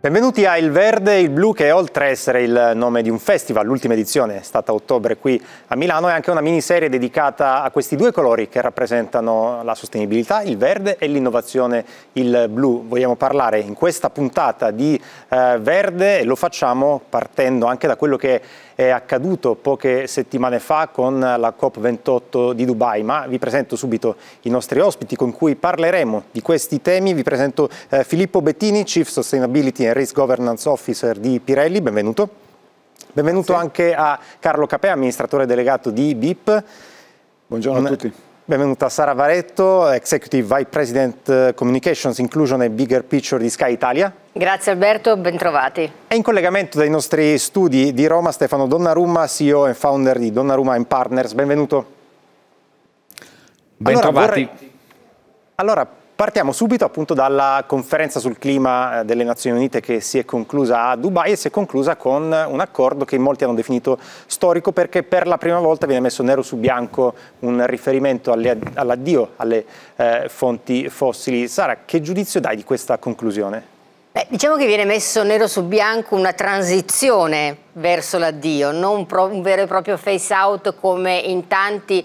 Benvenuti a Il Verde, e il Blu, che oltre a essere il nome di un festival, l'ultima edizione è stata a ottobre qui a Milano, è anche una miniserie dedicata a questi due colori che rappresentano la sostenibilità, il verde e l'innovazione, il blu. Vogliamo parlare in questa puntata di eh, verde e lo facciamo partendo anche da quello che è è accaduto poche settimane fa con la COP28 di Dubai, ma vi presento subito i nostri ospiti con cui parleremo di questi temi. Vi presento eh, Filippo Bettini, Chief Sustainability and Risk Governance Officer di Pirelli, benvenuto. Benvenuto sì. anche a Carlo Capè, amministratore delegato di BIP. Buongiorno a tutti. Benvenuta Sara Varetto, Executive Vice President eh, Communications, Inclusion e Bigger Picture di Sky Italia. Grazie Alberto, bentrovati. È in collegamento dai nostri studi di Roma Stefano Donnarumma, CEO e founder di Donnarumma Partners. Benvenuto. Bentrovati. Allora, vorrei... allora Partiamo subito appunto dalla conferenza sul clima eh, delle Nazioni Unite che si è conclusa a Dubai e si è conclusa con un accordo che molti hanno definito storico perché per la prima volta viene messo nero su bianco un riferimento all'addio alle, eh, fonti fossili. Sara, che giudizio dai di questa conclusione? Beh, diciamo che viene messo nero su bianco una transizione verso l'addio, non un, un vero e proprio face out come in tanti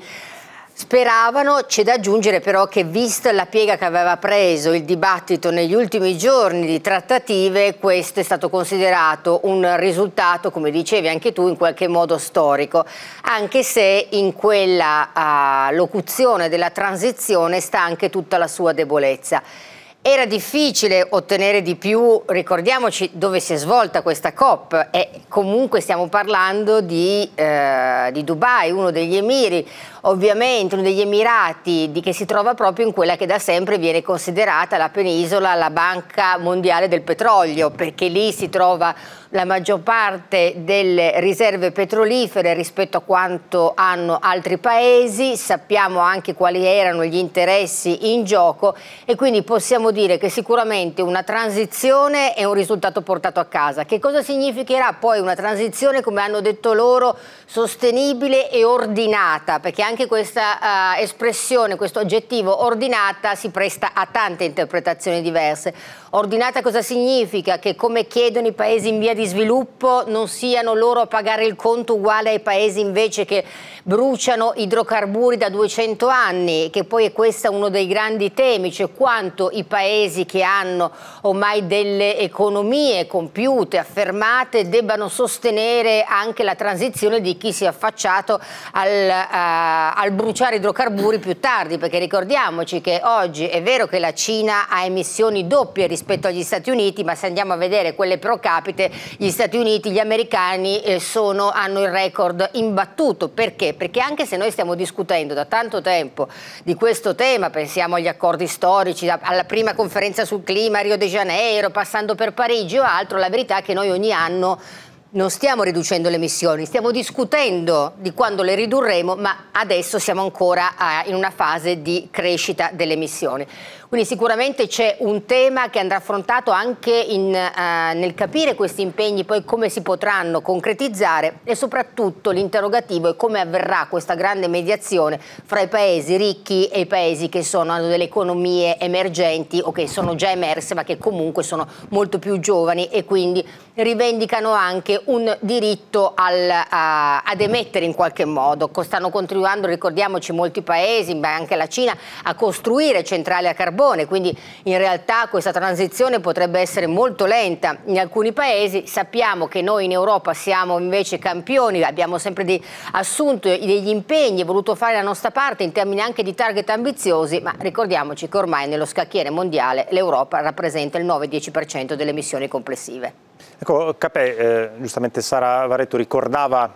Speravano, c'è da aggiungere però che vista la piega che aveva preso il dibattito negli ultimi giorni di trattative, questo è stato considerato un risultato, come dicevi anche tu, in qualche modo storico, anche se in quella uh, locuzione della transizione sta anche tutta la sua debolezza. Era difficile ottenere di più, ricordiamoci dove si è svolta questa COP e comunque stiamo parlando di, eh, di Dubai, uno degli emiri, ovviamente uno degli emirati di, che si trova proprio in quella che da sempre viene considerata la penisola, la banca mondiale del petrolio, perché lì si trova la maggior parte delle riserve petrolifere rispetto a quanto hanno altri paesi, sappiamo anche quali erano gli interessi in gioco e quindi possiamo dire che sicuramente una transizione è un risultato portato a casa. Che cosa significherà poi una transizione, come hanno detto loro, sostenibile e ordinata? Perché anche questa uh, espressione, questo aggettivo ordinata si presta a tante interpretazioni diverse. Ordinata cosa significa? Che come chiedono i paesi in via di di sviluppo non siano loro a pagare il conto uguale ai paesi invece che bruciano idrocarburi da 200 anni, che poi è questo uno dei grandi temi, cioè quanto i paesi che hanno ormai delle economie compiute, affermate, debbano sostenere anche la transizione di chi si è affacciato al, uh, al bruciare idrocarburi più tardi, perché ricordiamoci che oggi è vero che la Cina ha emissioni doppie rispetto agli Stati Uniti, ma se andiamo a vedere quelle pro capite, gli Stati Uniti, gli americani eh, sono, hanno il record imbattuto. Perché? perché? anche se noi stiamo discutendo da tanto tempo di questo tema, pensiamo agli accordi storici, alla prima conferenza sul clima a Rio de Janeiro, passando per Parigi o altro, la verità è che noi ogni anno non stiamo riducendo le emissioni, stiamo discutendo di quando le ridurremo, ma adesso siamo ancora eh, in una fase di crescita delle emissioni. Quindi sicuramente c'è un tema che andrà affrontato anche in, eh, nel capire questi impegni, poi come si potranno concretizzare e soprattutto l'interrogativo è come avverrà questa grande mediazione fra i paesi ricchi e i paesi che sono, hanno delle economie emergenti o che sono già emerse ma che comunque sono molto più giovani e quindi rivendicano anche un diritto al, a, eh, ad emettere in qualche modo. Stanno contribuendo, ricordiamoci, molti paesi, anche la Cina, a costruire centrali a carbone carbone, quindi in realtà questa transizione potrebbe essere molto lenta in alcuni paesi, sappiamo che noi in Europa siamo invece campioni, abbiamo sempre di, assunto degli impegni, voluto fare la nostra parte in termini anche di target ambiziosi, ma ricordiamoci che ormai nello scacchiere mondiale l'Europa rappresenta il 9-10% delle emissioni complessive. Ecco, Capè, eh, giustamente Sara Varetto ricordava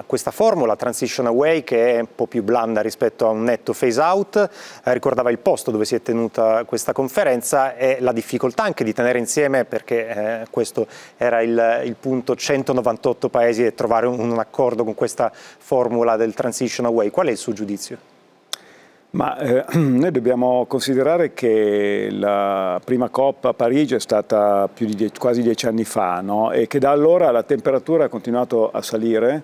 eh, questa formula, transition away, che è un po' più blanda rispetto a un netto phase out, eh, ricordava il posto dove si è tenuta questa conferenza e la difficoltà anche di tenere insieme, perché eh, questo era il, il, punto 198 paesi e trovare un, un accordo con questa formula del transition away. Qual è il suo giudizio? Ma eh, noi dobbiamo considerare che la prima Coppa a Parigi è stata die quasi dieci anni fa no? e che da allora la temperatura ha continuato a salire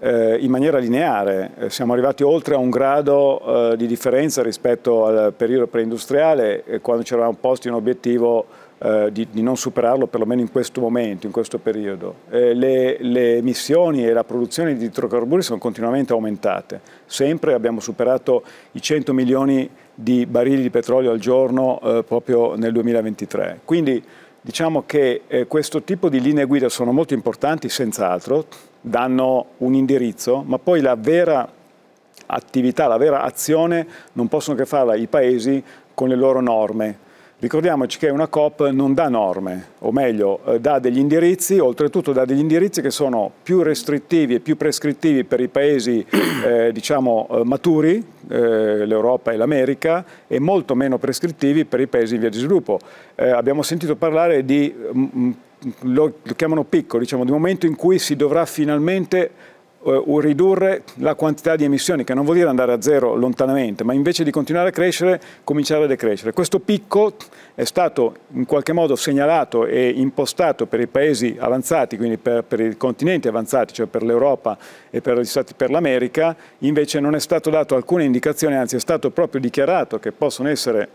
eh, in maniera lineare. Eh, siamo arrivati oltre a un grado eh, di differenza rispetto al periodo preindustriale eh, quando ci eravamo posti un obiettivo eh, di, di, non superarlo perlomeno in questo momento, in questo periodo. Eh, le, le, emissioni e la produzione di idrocarburi sono continuamente aumentate, sempre abbiamo superato i 100 milioni di barili di petrolio al giorno eh, proprio nel 2023. Quindi diciamo che eh, questo tipo di linee guida sono molto importanti, senz'altro, danno un indirizzo, ma poi la vera attività, la vera azione non possono che farla i paesi con le loro norme, Ricordiamoci che una COP non dà norme, o meglio, eh, dà degli indirizzi, oltretutto dà degli indirizzi che sono più restrittivi e più prescrittivi per i paesi eh, diciamo, eh, maturi, eh, l'Europa e l'America, e molto meno prescrittivi per i paesi in via di sviluppo. Eh, abbiamo sentito parlare di, lo, mm, mm, lo chiamano picco, diciamo, di momento in cui si dovrà finalmente o eh, ridurre la quantità di emissioni, che non vuol dire andare a zero lontanamente, ma invece di continuare a crescere, cominciare a decrescere. Questo picco è stato in qualche modo segnalato e impostato per i paesi avanzati, quindi per, per i continenti avanzati, cioè per l'Europa e per, stati, per l'America, invece non è stato dato alcuna indicazione, anzi è stato proprio dichiarato che possono essere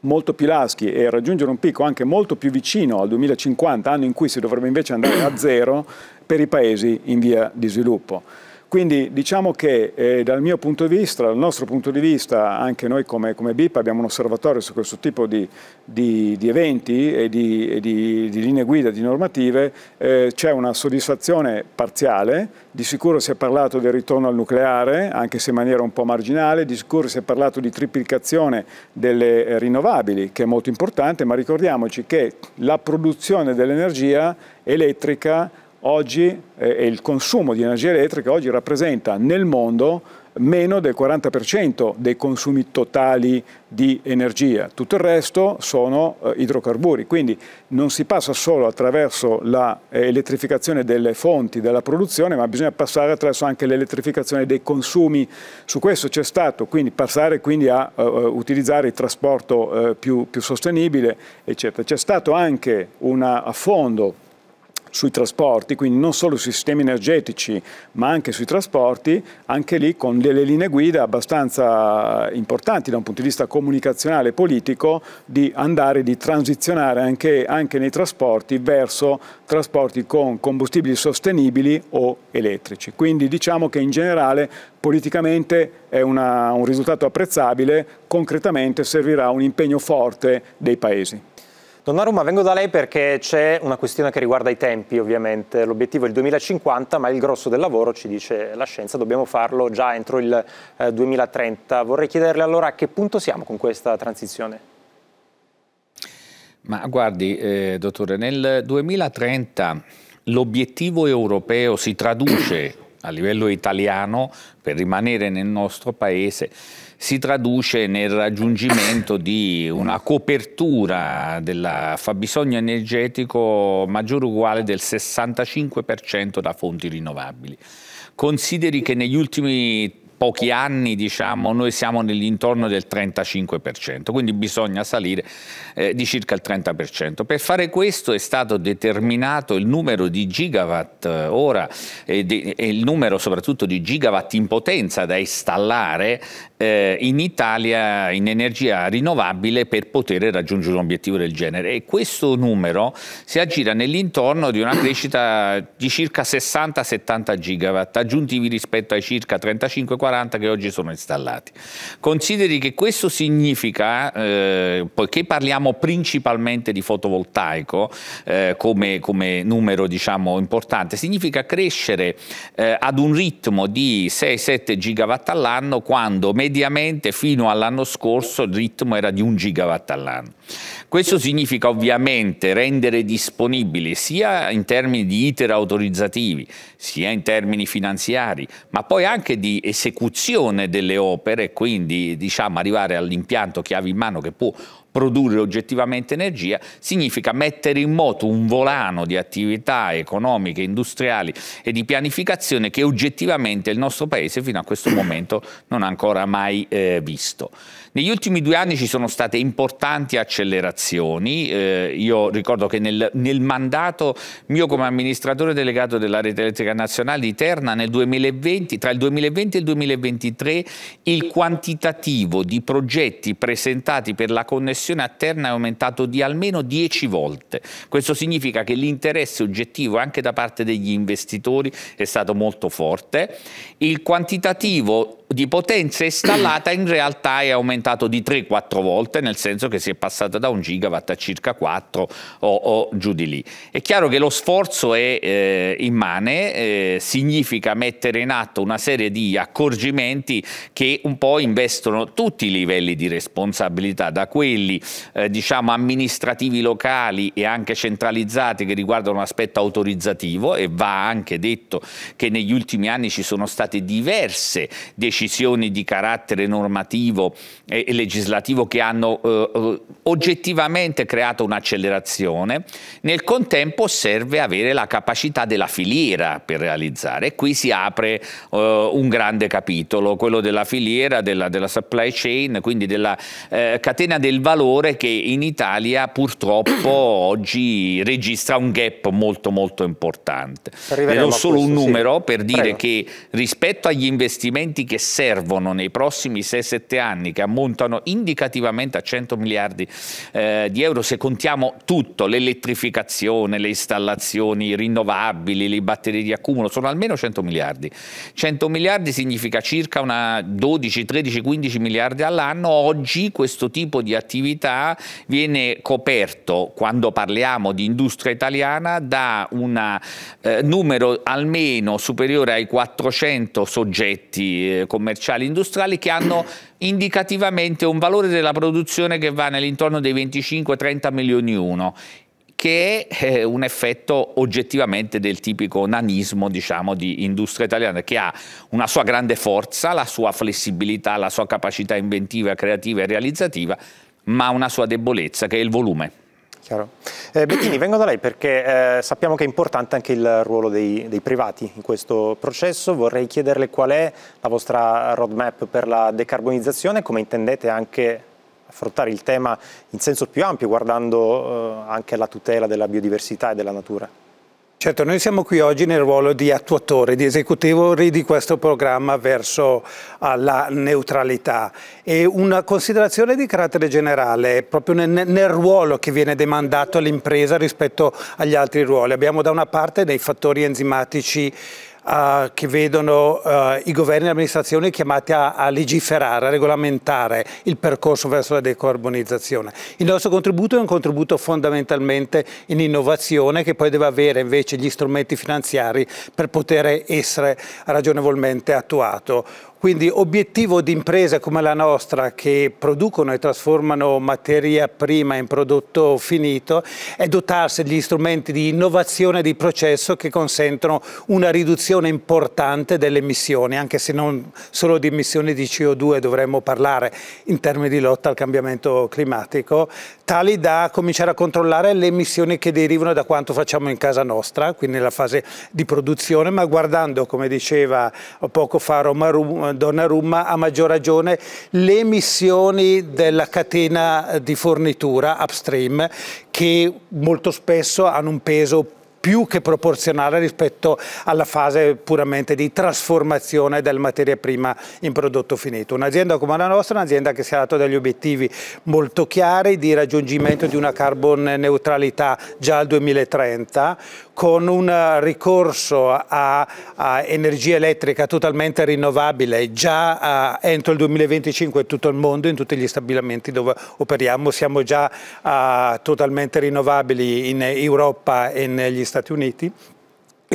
molto più laschi e raggiungere un picco anche molto più vicino al 2050, anno in cui si dovrebbe invece andare a zero, per i paesi in via di sviluppo. Quindi diciamo che eh, dal mio punto di vista, dal nostro punto di vista, anche noi come, come BIP abbiamo un osservatorio su questo tipo di, di, di eventi e di, e di, linee guida, di normative, eh, c'è una soddisfazione parziale, di sicuro si è parlato del ritorno al nucleare, anche se in maniera un po' marginale, di sicuro si è parlato di triplicazione delle eh, rinnovabili, che è molto importante, ma ricordiamoci che la produzione dell'energia elettrica oggi eh, il consumo di energia elettrica oggi rappresenta nel mondo meno del 40% dei consumi totali di energia, tutto il resto sono eh, idrocarburi, quindi non si passa solo attraverso l'elettrificazione eh, delle fonti della produzione, ma bisogna passare attraverso anche l'elettrificazione dei consumi, su questo c'è stato, quindi passare quindi a eh, eh utilizzare il trasporto eh, più, più sostenibile, eccetera. C'è stato anche un affondo sui trasporti, quindi non solo sui sistemi energetici ma anche sui trasporti, anche lì con delle linee guida abbastanza importanti da un punto di vista comunicazionale e politico di andare, di transizionare anche, anche nei trasporti verso trasporti con combustibili sostenibili o elettrici. Quindi diciamo che in generale politicamente è una, un risultato apprezzabile, concretamente servirà un impegno forte dei Paesi. Donna Roma, vengo da lei perché c'è una questione che riguarda i tempi ovviamente, l'obiettivo è il 2050 ma il grosso del lavoro ci dice la scienza, dobbiamo farlo già entro il eh, 2030. Vorrei chiederle allora a che punto siamo con questa transizione? Ma guardi, eh, dottore, nel 2030 l'obiettivo europeo si traduce a livello italiano, per rimanere nel nostro paese, si traduce nel raggiungimento di una copertura del fabbisogno energetico maggiore o uguale del 65% da fonti rinnovabili. Consideri che negli ultimi pochi anni diciamo, noi siamo nell'intorno del 35%, quindi bisogna salire eh, di circa il 30%. Per fare questo è stato determinato il numero di gigawatt eh, ora e, eh, di, e eh, il numero soprattutto di gigawatt in potenza da installare eh, in Italia in energia rinnovabile per poter raggiungere un obiettivo del genere e questo numero si aggira nell'intorno di una crescita di circa 60-70 gigawatt aggiuntivi rispetto ai circa 35-40 che oggi sono installati. Consideri che questo significa, eh, poiché parliamo principalmente di fotovoltaico eh, come, come, numero diciamo, importante, significa crescere eh, ad un ritmo di 6-7 gigawatt all'anno quando mediamente mediamente fino all'anno scorso il ritmo era di un gigawatt all'anno. Questo significa ovviamente rendere disponibili sia in termini di iter autorizzativi, sia in termini finanziari, ma poi anche di esecuzione delle opere, quindi diciamo, arrivare all'impianto chiave in mano che può produrre oggettivamente energia, significa mettere in moto un volano di attività economiche, industriali e di pianificazione che oggettivamente il nostro Paese fino a questo momento non ha ancora mai eh, visto. Negli ultimi due anni ci sono state importanti accelerazioni, eh, io ricordo che nel, nel, mandato mio come amministratore delegato della rete elettrica nazionale di Terna nel 2020, tra il 2020 e il 2023 il quantitativo di progetti presentati per la connessione a Terna è aumentato di almeno 10 volte. Questo significa che l'interesse oggettivo anche da parte degli investitori è stato molto forte. Il quantitativo di potenza installata in realtà è aumentato di 3-4 volte, nel senso che si è passata da 1 gigawatt a circa 4 o, o giù di lì. È chiaro che lo sforzo è eh, immane, eh, significa mettere in atto una serie di accorgimenti che un po' investono tutti i livelli di responsabilità, da quelli eh, diciamo amministrativi locali e anche centralizzati che riguardano l'aspetto autorizzativo e va anche detto che negli ultimi anni ci sono state diverse decisioni decisioni di carattere normativo e, legislativo che hanno eh, eh, oggettivamente creato un'accelerazione, nel contempo serve avere la capacità della filiera per realizzare e qui si apre eh, un grande capitolo, quello della filiera, della, della supply chain, quindi della eh, catena del valore che in Italia purtroppo oggi registra un gap molto molto importante. Arriveremo Vedo solo questo, un numero sì. per dire Prego. che rispetto agli investimenti che servono nei prossimi 6-7 anni, che ammontano indicativamente a 100 miliardi eh, di euro, se contiamo tutto, l'elettrificazione, le installazioni rinnovabili, le batterie di accumulo, sono almeno 100 miliardi. 100 miliardi significa circa una 12, 13, 15 miliardi all'anno. Oggi questo tipo di attività viene coperto, quando parliamo di industria italiana, da un eh, numero almeno superiore ai 400 soggetti eh, commerciali industriali che hanno indicativamente un valore della produzione che va nell'intorno dei 25-30 milioni uno che è eh, un effetto oggettivamente del tipico nanismo diciamo, di industria italiana, che ha una sua grande forza, la sua flessibilità, la sua capacità inventiva, creativa e realizzativa, ma una sua debolezza che è il volume. Chiaro. Eh, Bettini, vengo da lei perché eh, sappiamo che è importante anche il ruolo dei, dei, privati in questo processo. Vorrei chiederle qual è la vostra roadmap per la decarbonizzazione come intendete anche affrontare il tema in senso più ampio, guardando eh, anche alla tutela della biodiversità e della natura. Certo, noi siamo qui oggi nel ruolo di attuatore, di esecutivo di questo programma verso ah, la neutralità e una considerazione di carattere generale proprio nel, nel ruolo che viene demandato all'impresa rispetto agli altri ruoli. Abbiamo da una parte dei fattori enzimatici uh, che vedono uh, i governi e le amministrazioni chiamati a, a, legiferare, a regolamentare il percorso verso la decarbonizzazione. Il nostro contributo è un contributo fondamentalmente in innovazione che poi deve avere invece gli strumenti finanziari per poter essere ragionevolmente attuato. Quindi obiettivo di imprese come la nostra che producono e trasformano materia prima in prodotto finito è dotarsi degli strumenti di innovazione di processo che consentono una riduzione importante delle emissioni, anche se non solo di emissioni di CO2 dovremmo parlare in termini di lotta al cambiamento climatico, tali da cominciare a controllare le emissioni che derivano da quanto facciamo in casa nostra, quindi nella fase di produzione, ma guardando, come diceva poco fa Roma con Donnarumma, a maggior ragione le emissioni della catena di fornitura upstream che molto spesso hanno un peso più che proporzionale rispetto alla fase puramente di trasformazione della materia prima in prodotto finito. Un'azienda come la nostra un'azienda che si è dato degli obiettivi molto chiari di raggiungimento di una carbon neutralità già al 2030 con un ricorso a, a energia elettrica totalmente rinnovabile già a, entro il 2025 in tutto il mondo, in tutti gli stabilimenti dove operiamo, siamo già a, totalmente rinnovabili in Europa e negli Stati Uniti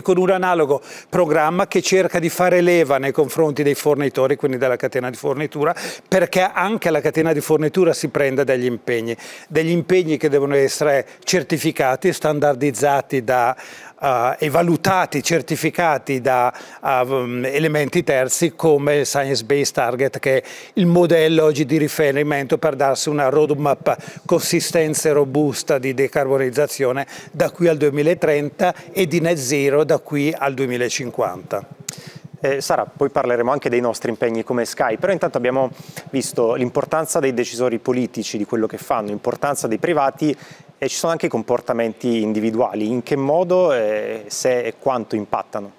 con un analogo programma che cerca di fare leva nei confronti dei fornitori, quindi della catena di fornitura, perché anche la catena di fornitura si prenda degli impegni, degli impegni che devono essere certificati, e standardizzati da uh, e valutati, certificati da um, elementi terzi come il Science Based Target che è il modello oggi di riferimento per darsi una roadmap consistente e robusta di decarbonizzazione da qui al 2030 e di net zero da qui al 2050. Eh, Sara, poi parleremo anche dei nostri impegni come Sky, però intanto abbiamo visto l'importanza dei decisori politici, di quello che fanno, l'importanza dei privati e ci sono anche i comportamenti individuali, in che modo, eh, se e quanto impattano?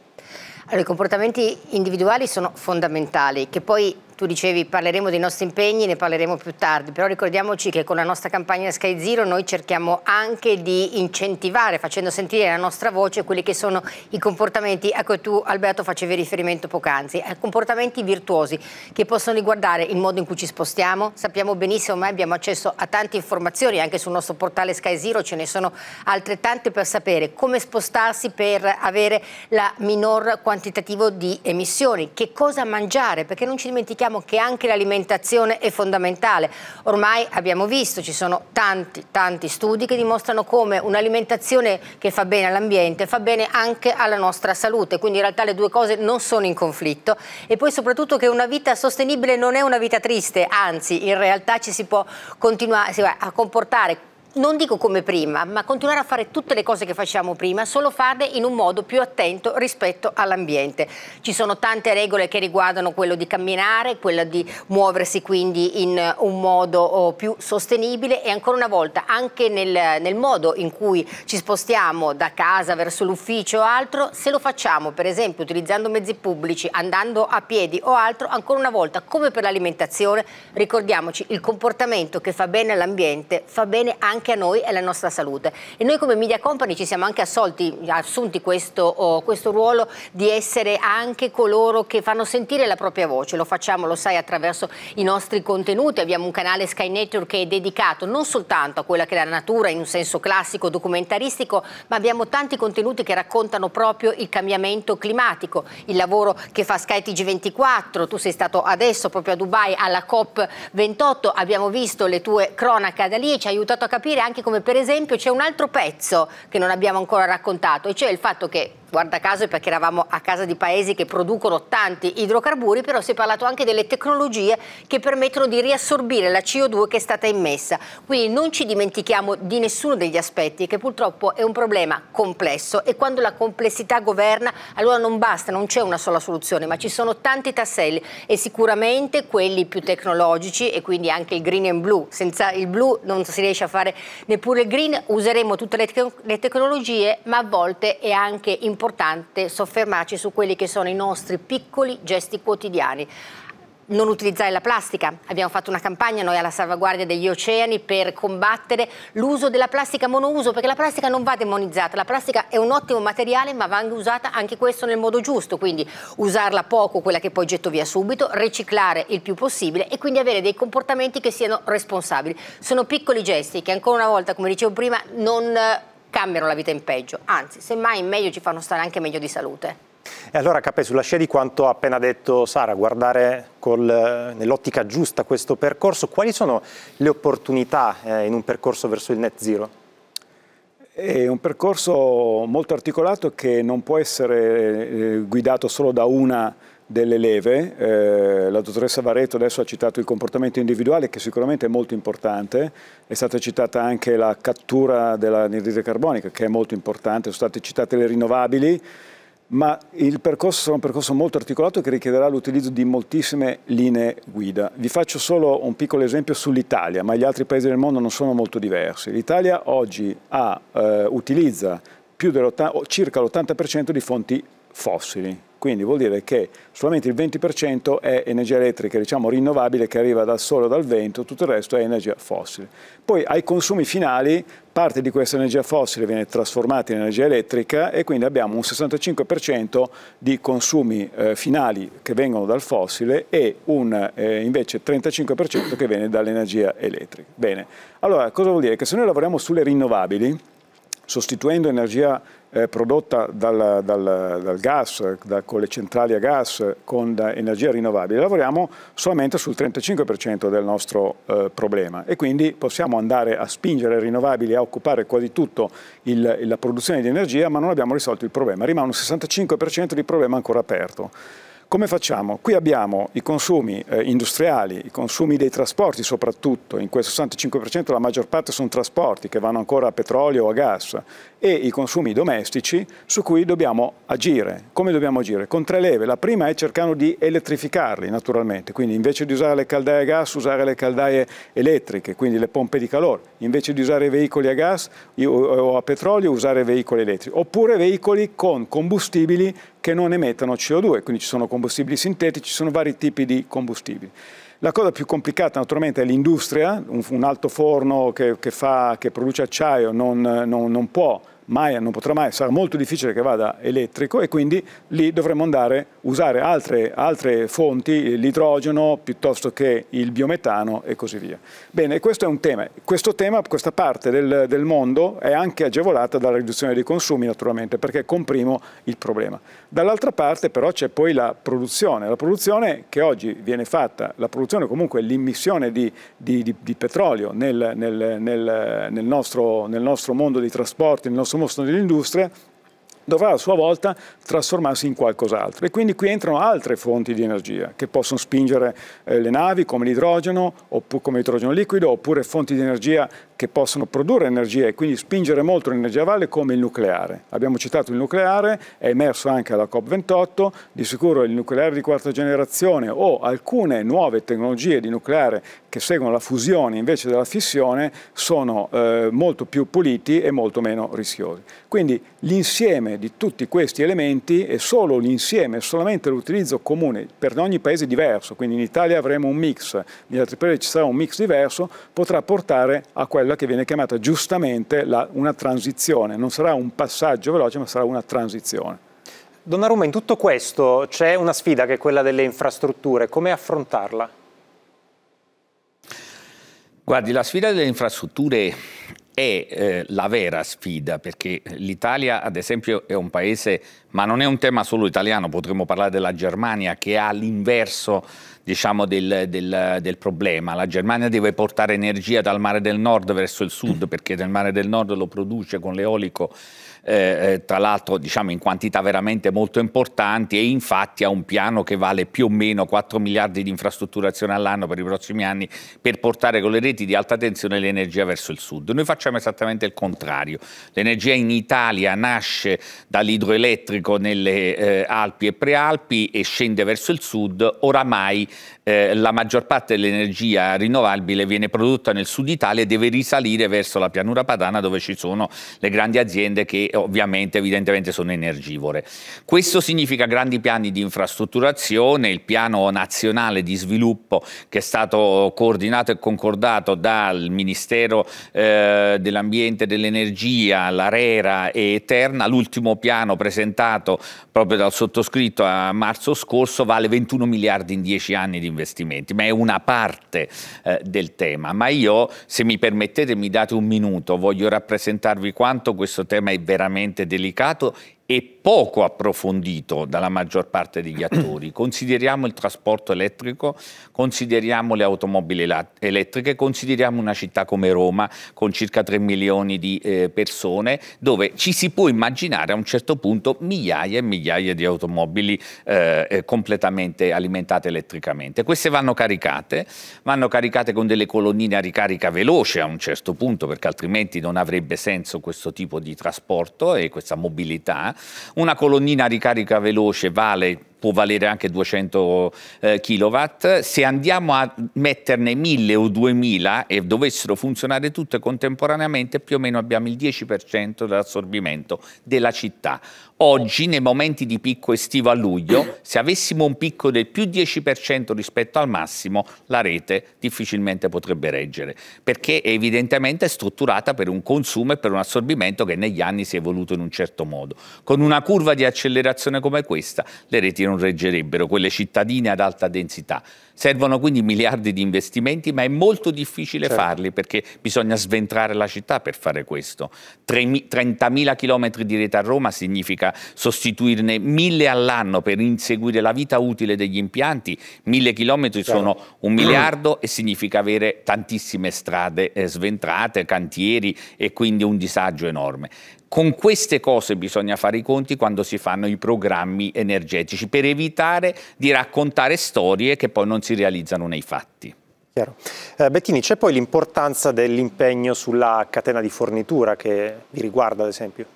Allora, I comportamenti individuali sono fondamentali, che poi tu dicevi parleremo dei nostri impegni, ne parleremo più tardi, però ricordiamoci che con la nostra campagna Sky Zero noi cerchiamo anche di incentivare, facendo sentire la nostra voce, quelli che sono i comportamenti a ecco, cui tu Alberto facevi riferimento poc'anzi, comportamenti virtuosi che possono riguardare il modo in cui ci spostiamo, sappiamo benissimo, ormai abbiamo accesso a tante informazioni, anche sul nostro portale Sky Zero ce ne sono altrettante per sapere come spostarsi per avere la minor quantitativo di emissioni, che cosa mangiare, perché non ci dimentichiamo sappiamo che anche l'alimentazione è fondamentale. Ormai abbiamo visto, ci sono tanti, tanti studi che dimostrano come un'alimentazione che fa bene all'ambiente fa bene anche alla nostra salute, quindi in realtà le due cose non sono in conflitto e poi soprattutto che una vita sostenibile non è una vita triste, anzi in realtà ci si può continuare a comportare non dico come prima, ma continuare a fare tutte le cose che facciamo prima, solo farle in un modo più attento rispetto all'ambiente. Ci sono tante regole che riguardano quello di camminare, quello di muoversi quindi in eh, un modo oh, più sostenibile e ancora una volta anche nel, nel modo in cui ci spostiamo da casa verso l'ufficio o altro, se lo facciamo per esempio utilizzando mezzi pubblici, andando a piedi o altro, ancora una volta come per l'alimentazione ricordiamoci il comportamento che fa bene all'ambiente fa bene anche anche a noi e alla nostra salute. E noi come Media Company ci siamo anche assolti, assunti questo, oh, questo ruolo di essere anche coloro che fanno sentire la propria voce. Lo facciamo, lo sai, attraverso i nostri contenuti. Abbiamo un canale Sky Network che è dedicato non soltanto a quella che è la natura in un senso classico, documentaristico, ma abbiamo tanti contenuti che raccontano proprio il cambiamento climatico, il lavoro che fa Sky TG24. Tu sei stato adesso proprio a Dubai alla COP28, abbiamo visto le tue cronache da lì e ci ha aiutato a capire capire anche come per esempio c'è un altro pezzo che non abbiamo ancora raccontato, e cioè il fatto che guarda caso perché eravamo a casa di paesi che producono tanti idrocarburi, però si è parlato anche delle tecnologie che permettono di riassorbire la CO2 che è stata immessa. Quindi non ci dimentichiamo di nessuno degli aspetti, che purtroppo è un problema complesso e quando la complessità governa allora non basta, non c'è una sola soluzione, ma ci sono tanti tasselli e sicuramente quelli più tecnologici e quindi anche il green and blue. Senza il blu non si riesce a fare neppure il green, useremo tutte le, te le tecnologie, ma a volte è anche importante importante soffermarci su quelli che sono i nostri piccoli gesti quotidiani non utilizzare la plastica. Abbiamo fatto una campagna noi alla salvaguardia degli oceani per combattere l'uso della plastica monouso, perché la plastica non va demonizzata, la plastica è un ottimo materiale ma va usata anche questo nel modo giusto, quindi usarla poco, quella che poi getto via subito, riciclare il più possibile e quindi avere dei comportamenti che siano responsabili. Sono piccoli gesti che ancora una volta, come dicevo prima, non eh, cambiano la vita in peggio, anzi, semmai in meglio ci fanno stare anche meglio di salute. E allora Capè, sulla scia di quanto ha appena detto Sara, guardare eh, nell'ottica giusta questo percorso, quali sono le opportunità eh, in un percorso verso il net zero? È un percorso molto articolato che non può essere eh, guidato solo da una delle leve, eh, la dottoressa Vareto adesso ha citato il comportamento individuale che sicuramente è molto importante, è stata citata anche la cattura dell'anidride carbonica che è molto importante, sono state citate le rinnovabili, ma il percorso sarà un percorso molto articolato che richiederà l'utilizzo di moltissime linee guida. Vi faccio solo un piccolo esempio sull'Italia, ma gli altri paesi del mondo non sono molto diversi. L'Italia oggi ha, eh, utilizza circa l'80% di fonti fossili, quindi vuol dire che solamente il 20% è energia elettrica diciamo, rinnovabile che arriva dal sole o dal vento, tutto il resto è energia fossile. Poi ai consumi finali parte di questa energia fossile viene trasformata in energia elettrica e quindi abbiamo un 65% di consumi eh, finali che vengono dal fossile e un eh, invece 35% che viene dall'energia elettrica. Bene, allora cosa vuol dire? Che se noi lavoriamo sulle rinnovabili, sostituendo energia eh, prodotta dal, dal, dal gas, da, con le centrali a gas, con eh, energia rinnovabile, lavoriamo solamente sul 35% del nostro eh, problema e quindi possiamo andare a spingere rinnovabili a occupare quasi tutta la produzione di energia, ma non abbiamo risolto il problema. Rimane un 65% di problema ancora aperto. Come facciamo? Qui abbiamo i consumi eh, industriali, i consumi dei trasporti soprattutto, in quel 65% la maggior parte sono trasporti che vanno ancora a petrolio o a gas e i consumi domestici su cui dobbiamo agire. Come dobbiamo agire? Con tre leve. La prima è cercando di elettrificarli naturalmente, quindi invece di usare le caldaie a gas usare le caldaie elettriche, quindi le pompe di calore, invece di usare veicoli a gas o a petrolio usare veicoli elettrici, oppure veicoli con combustibili che non emettano CO2, quindi ci sono combustibili sintetici, ci sono vari tipi di combustibili. La cosa più complicata naturalmente è l'industria, un, un alto forno che, che, fa, che produce acciaio non, non, non può mai, non potrà mai, sarà molto difficile che vada elettrico e quindi lì dovremmo andare a usare altre, altre fonti, l'idrogeno piuttosto che il biometano e così via. Bene, questo è un tema. Questo tema, questa parte del, del mondo è anche agevolata dalla riduzione dei consumi naturalmente perché comprimo il problema. Dall'altra parte però c'è poi la produzione, la produzione che oggi viene fatta, la produzione comunque l'immissione di, di, di, di, petrolio nel, nel, nel, nostro, nel nostro mondo dei trasporti, nel nostro mondo dell'industria dovrà a sua volta trasformarsi in qualcos'altro. E quindi qui entrano altre fonti di energia che possono spingere eh, le navi come l'idrogeno, oppure come l'idrogeno liquido, oppure fonti di energia che possono produrre energia e quindi spingere molto l'energia a valle come il nucleare. Abbiamo citato il nucleare, è emerso anche alla COP28, di sicuro il nucleare di quarta generazione o alcune nuove tecnologie di nucleare che seguono la fusione invece della fissione sono eh, molto più puliti e molto meno rischiosi. Quindi l'insieme di tutti questi elementi e solo l'insieme, solamente l'utilizzo comune per ogni paese diverso, quindi in Italia avremo un mix, negli altri paesi ci sarà un mix diverso, potrà portare a quella che viene chiamata giustamente la, una transizione. Non sarà un passaggio veloce, ma sarà una transizione. Donnarumma, in tutto questo c'è una sfida che è quella delle infrastrutture, come affrontarla? Guardi, la sfida delle infrastrutture è eh, la vera sfida, perché l'Italia ad esempio è un paese, ma non è un tema solo italiano, potremmo parlare della Germania che ha l'inverso diciamo, del, del, del, problema. La Germania deve portare energia dal mare del nord verso il sud mm. perché nel mare del nord lo produce con l'eolico eh, eh, tra l'altro diciamo, in quantità veramente molto importanti e infatti ha un piano che vale più o meno 4 miliardi di infrastrutturazione all'anno per i prossimi anni per portare con le reti di alta tensione l'energia verso il sud. Noi facciamo esattamente il contrario. L'energia in Italia nasce dall'idroelettrico nelle eh, Alpi e Prealpi e scende verso il sud, oramai eh, la maggior parte dell'energia rinnovabile viene prodotta nel sud Italia e deve risalire verso la pianura padana dove ci sono le grandi aziende che ovviamente evidentemente sono energivore. Questo significa grandi piani di infrastrutturazione, il piano nazionale di sviluppo che è stato coordinato e concordato dal Ministero eh, dell'Ambiente e dell'Energia, l'Arera e Eterna, l'ultimo piano presentato proprio dal sottoscritto a marzo scorso vale 21 miliardi in 10 anni anni di investimenti, ma è una parte eh, del tema. Ma io, se mi permettete, mi date un minuto, voglio rappresentarvi quanto questo tema è veramente delicato e poco approfondito dalla maggior parte degli attori. Consideriamo il trasporto elettrico, consideriamo le automobili elettriche, consideriamo una città come Roma con circa 3 milioni di eh, persone dove ci si può immaginare a un certo punto migliaia e migliaia di automobili eh, eh, completamente alimentate elettricamente. Queste vanno caricate, vanno caricate con delle colonnine a ricarica veloce a un certo punto perché altrimenti non avrebbe senso questo tipo di trasporto e questa mobilità una colonnina a ricarica veloce vale può valere anche 200 eh, kW, se andiamo a metterne 1000 o 2000 e dovessero funzionare tutte contemporaneamente, più o meno abbiamo il 10% dell'assorbimento della città. Oggi, nei momenti di picco estivo a luglio, se avessimo un picco del più 10% rispetto al massimo, la rete difficilmente potrebbe reggere, perché è evidentemente è strutturata per un consumo e per un assorbimento che negli anni si è evoluto in un certo modo. Con una curva di accelerazione come questa, le reti non non reggerebbero, quelle cittadine ad alta densità. Servono quindi miliardi di investimenti, ma è molto difficile certo. farli perché bisogna sventrare la città per fare questo. 30.000 km di rete a Roma significa sostituirne 1.000 all'anno per inseguire la vita utile degli impianti. 1.000 km certo. sono un miliardo e significa avere tantissime strade eh, sventrate, cantieri e quindi un disagio enorme. Con queste cose bisogna fare i conti quando si fanno i programmi energetici per evitare di raccontare storie che poi non si realizzano nei fatti. Eh, Bettini, c'è poi l'importanza dell'impegno sulla catena di fornitura che vi riguarda ad esempio?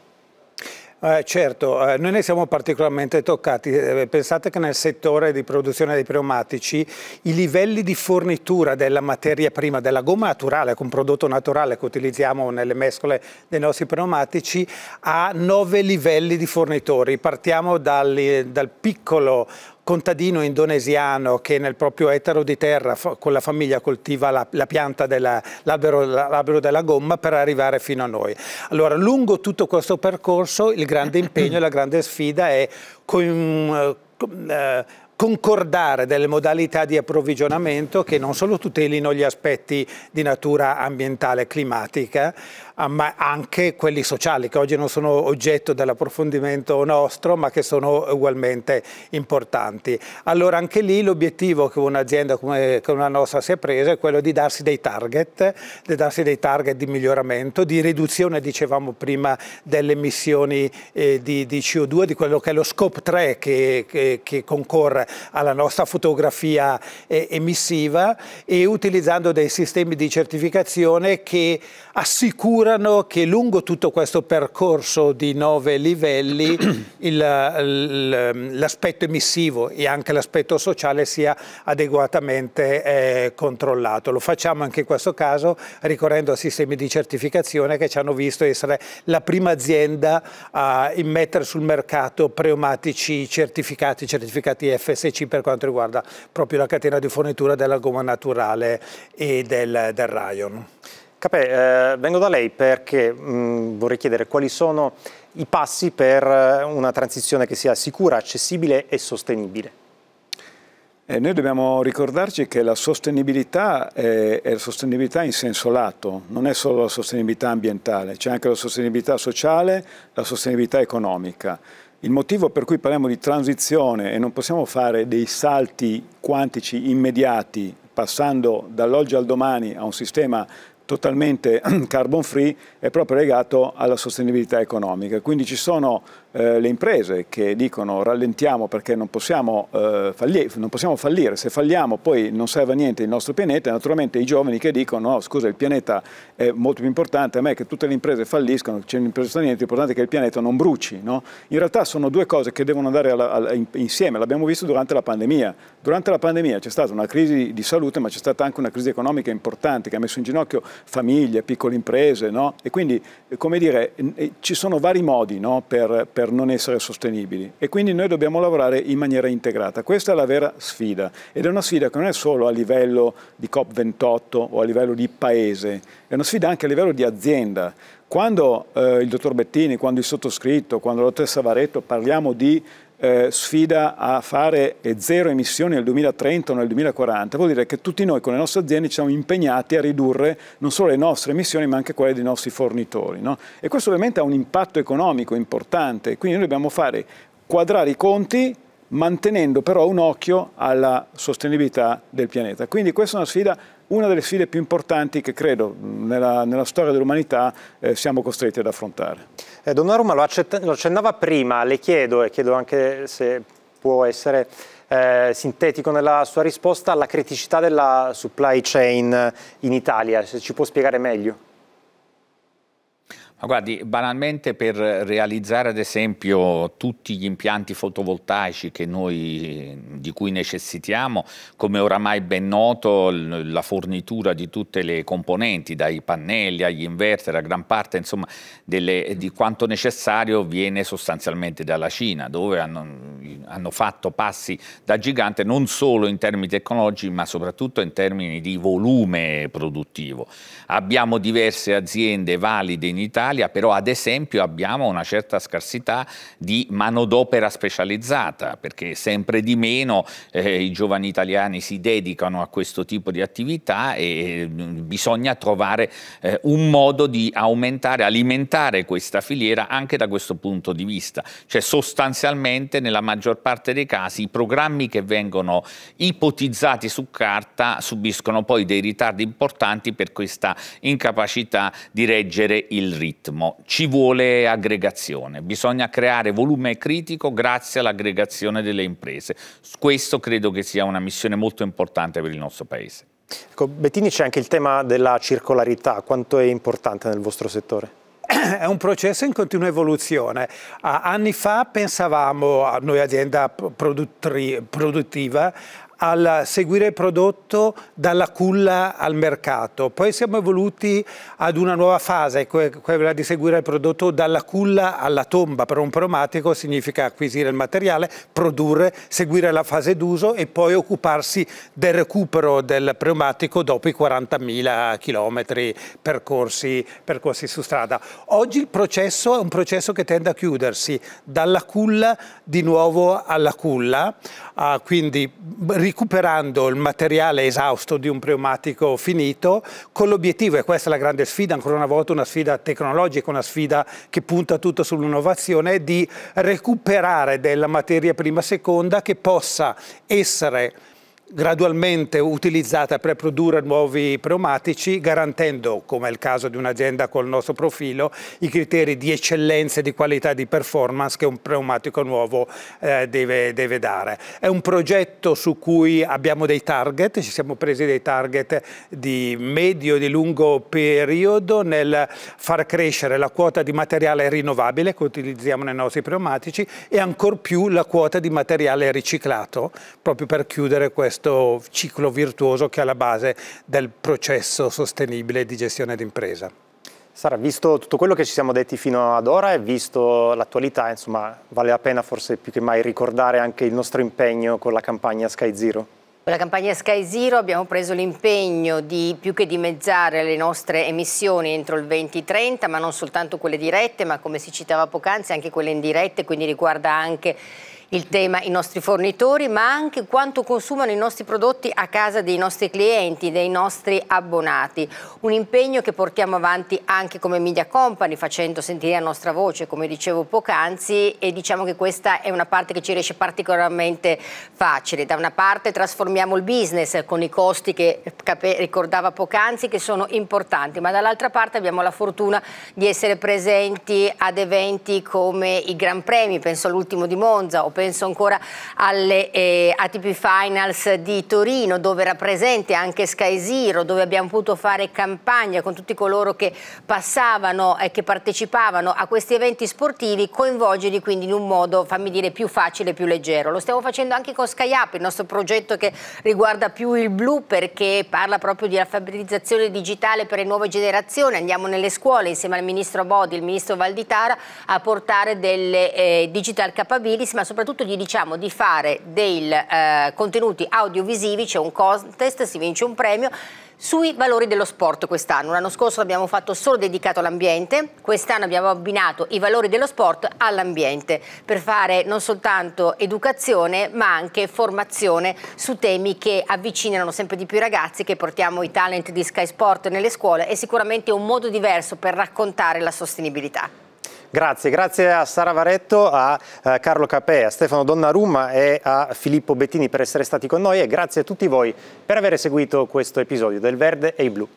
Eh, certo, eh, noi ne siamo particolarmente toccati. Eh, pensate che nel settore di produzione dei pneumatici i livelli di fornitura della materia prima, della gomma naturale, che è un prodotto naturale che utilizziamo nelle mescole dei nostri pneumatici, ha nove livelli di fornitori. Partiamo dal, dal piccolo contadino indonesiano che nel proprio ettaro di terra con la famiglia coltiva la, la pianta dell'albero della gomma per arrivare fino a noi. Allora, lungo tutto questo percorso il grande impegno e la grande sfida è con, eh, concordare delle modalità di approvvigionamento che non solo tutelino gli aspetti di natura ambientale e climatica, Ah, ma anche quelli sociali che oggi non sono oggetto dell'approfondimento nostro ma che sono ugualmente importanti. Allora anche lì l'obiettivo che un'azienda come, come la nostra si è presa è quello di darsi dei target, di darsi dei target di miglioramento, di riduzione dicevamo prima delle emissioni eh, di, di, CO2, di quello che è lo scope 3 che, che, che concorre alla nostra fotografia eh, emissiva e utilizzando dei sistemi di certificazione che assicurano assicurano che lungo tutto questo percorso di nove livelli l'aspetto emissivo e anche l'aspetto sociale sia adeguatamente eh, controllato. Lo facciamo anche in questo caso ricorrendo a sistemi di certificazione che ci hanno visto essere la prima azienda a immettere sul mercato pneumatici certificati, certificati FSC per quanto riguarda proprio la catena di fornitura della gomma naturale e del, del rayon. Capè, eh, vengo da lei perché mh, mm, vorrei chiedere quali sono i passi per eh, una transizione che sia sicura, accessibile e sostenibile. Eh, noi dobbiamo ricordarci che la sostenibilità è, è, la sostenibilità in senso lato, non è solo la sostenibilità ambientale, c'è anche la sostenibilità sociale, la sostenibilità economica. Il motivo per cui parliamo di transizione e non possiamo fare dei salti quantici immediati passando dall'oggi al domani a un sistema totalmente carbon free è proprio legato alla sostenibilità economica. Quindi ci sono eh, le imprese che dicono rallentiamo perché non possiamo, eh, fallire, non possiamo, fallire, se falliamo poi non serve a niente il nostro pianeta, naturalmente i giovani che dicono no, oh, scusa il pianeta è molto più importante, a me che tutte le imprese falliscono, c'è un'impresa niente, l'importante è che il pianeta non bruci. No? In realtà sono due cose che devono andare alla, alla, in, insieme, l'abbiamo visto durante la pandemia. Durante la pandemia c'è stata una crisi di salute ma c'è stata anche una crisi economica importante che ha messo in ginocchio famiglie, piccole imprese no? e quindi eh, come dire eh, ci sono vari modi per per non essere sostenibili e quindi noi dobbiamo lavorare in maniera integrata. Questa è la vera sfida ed è una sfida che non è solo a livello di COP28 o a livello di paese, è una sfida anche a livello di azienda. Quando eh, il dottor Bettini, quando il sottoscritto, quando la dottoressa Varetto parliamo di eh, sfida a fare eh, zero emissioni nel 2030 o nel 2040, vuol dire che tutti noi con le nostre aziende siamo impegnati a ridurre non solo le nostre emissioni ma anche quelle dei nostri fornitori. No? E questo ovviamente ha un impatto economico importante, quindi noi dobbiamo fare quadrare i conti mantenendo però un occhio alla sostenibilità del pianeta. Quindi questa è una sfida, una delle sfide più importanti che credo mm, nella, nella storia dell'umanità eh, siamo costretti ad affrontare. Eh, Donnarumma lo, lo, accennava prima, le chiedo e chiedo anche se può essere eh, sintetico nella sua risposta alla criticità della supply chain in Italia, se ci può spiegare meglio. Ma guardi, banalmente per realizzare ad esempio tutti gli impianti fotovoltaici noi, di cui necessitiamo, come oramai ben noto la fornitura di tutte le componenti, dai pannelli agli inverter, a gran parte insomma, delle, di quanto necessario viene sostanzialmente dalla Cina, dove hanno, hanno fatto passi da gigante non solo in termini tecnologici ma soprattutto in termini di volume produttivo. Abbiamo diverse aziende valide in Italia Italia, però ad esempio abbiamo una certa scarsità di manodopera specializzata, perché sempre di meno eh, i giovani italiani si dedicano a questo tipo di attività e mm, bisogna trovare eh, un modo di aumentare, alimentare questa filiera anche da questo punto di vista. Cioè sostanzialmente nella maggior parte dei casi i programmi che vengono ipotizzati su carta subiscono poi dei ritardi importanti per questa incapacità di reggere il ritmo ritmo, ci vuole aggregazione, bisogna creare volume critico grazie all'aggregazione delle imprese. Questo credo che sia una missione molto importante per il nostro Paese. Ecco, Bettini c'è anche il tema della circolarità, quanto è importante nel vostro settore? è un processo in continua evoluzione. Anni fa pensavamo, noi azienda produttiva, al seguire il prodotto dalla culla al mercato. Poi siamo evoluti ad una nuova fase, quella di seguire il prodotto dalla culla alla tomba. Per un pneumatico significa acquisire il materiale, produrre, seguire la fase d'uso e poi occuparsi del recupero del pneumatico dopo i 40.000 km percorsi, percorsi su strada. Oggi il processo è un processo che tende a chiudersi dalla culla di nuovo alla culla, quindi recuperando il materiale esausto di un pneumatico finito con l'obiettivo, e questa è la grande sfida, ancora una volta una sfida tecnologica, una sfida che punta tutto sull'innovazione, di recuperare della materia prima seconda che possa essere gradualmente utilizzata per produrre nuovi pneumatici garantendo, come è il caso di un'azienda col nostro profilo, i criteri di eccellenza e di qualità di performance che un pneumatico nuovo eh, deve, deve, dare. È un progetto su cui abbiamo dei target, ci siamo presi dei target di medio e di lungo periodo nel far crescere la quota di materiale rinnovabile che utilizziamo nei nostri pneumatici e ancor più la quota di materiale riciclato, proprio per chiudere questo questo ciclo virtuoso che è alla base del processo sostenibile di gestione d'impresa. Sara, visto tutto quello che ci siamo detti fino ad ora e visto l'attualità, insomma, vale la pena forse più che mai ricordare anche il nostro impegno con la campagna Sky Zero? Con la campagna Sky Zero abbiamo preso l'impegno di più che dimezzare le nostre emissioni entro il 2030, ma non soltanto quelle dirette, ma come si citava poc'anzi anche quelle indirette, quindi riguarda anche il tema i nostri fornitori, ma anche quanto consumano i nostri prodotti a casa dei nostri clienti, dei nostri abbonati. Un impegno che portiamo avanti anche come media company, facendo sentire la nostra voce, come dicevo poc'anzi, e diciamo che questa è una parte che ci riesce particolarmente facile. Da una parte trasformiamo il business con i costi che ricordava poc'anzi, che sono importanti, ma dall'altra parte abbiamo la fortuna di essere presenti ad eventi come i Gran Premi, penso all'ultimo di Monza penso ancora alle eh, ATP Finals di Torino dove era presente anche Sky Zero, dove abbiamo potuto fare campagna con tutti coloro che passavano e che partecipavano a questi eventi sportivi, coinvolgerli quindi in un modo, fammi dire, più facile, e più leggero. Lo stiamo facendo anche con Sky Up, il nostro progetto che riguarda più il blu perché parla proprio di alfabetizzazione digitale per le nuove generazioni. Andiamo nelle scuole insieme al ministro Bodi, il ministro Valditara a portare delle eh, digital capabilities, ma soprattutto soprattutto gli diciamo di fare dei eh, contenuti audiovisivi, c'è un contest, si vince un premio sui valori dello sport quest'anno. L'anno scorso l'abbiamo fatto solo dedicato all'ambiente, quest'anno abbiamo abbinato i valori dello sport all'ambiente per fare non soltanto educazione ma anche formazione su temi che avvicinano sempre di più i ragazzi, che portiamo i talent di Sky Sport nelle scuole, è sicuramente un modo diverso per raccontare la sostenibilità. Grazie, grazie a Sara Varetto, a eh, Carlo Capè, a Stefano Donnarumma e a Filippo Bettini per essere stati con noi e grazie a tutti voi per aver seguito questo episodio del Verde e i Blu.